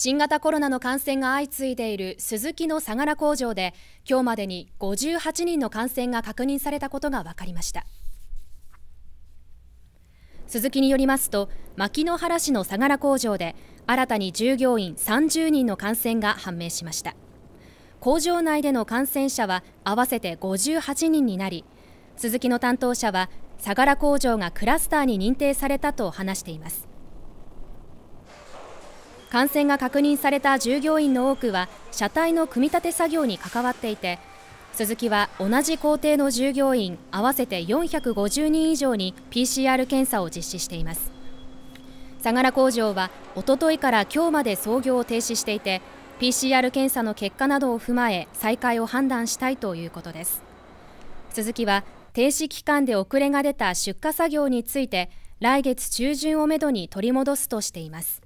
新型コロナの感染が相次いでいるスズキの相良工場で今日までに58人の感染が確認されたことが分かりましたスズキによりますと牧之原市の相良工場で新たに従業員30人の感染が判明しました工場内での感染者は合わせて58人になりスズキの担当者は相良工場がクラスターに認定されたと話しています感染が確認された従業員の多くは車体の組み立て作業に関わっていてスズキは同じ工程の従業員合わせて450人以上に PCR 検査を実施しています相良工場はおとといから今日まで操業を停止していて PCR 検査の結果などを踏まえ再開を判断したいということです鈴木は停止期間で遅れが出た出荷作業について来月中旬をめどに取り戻すとしています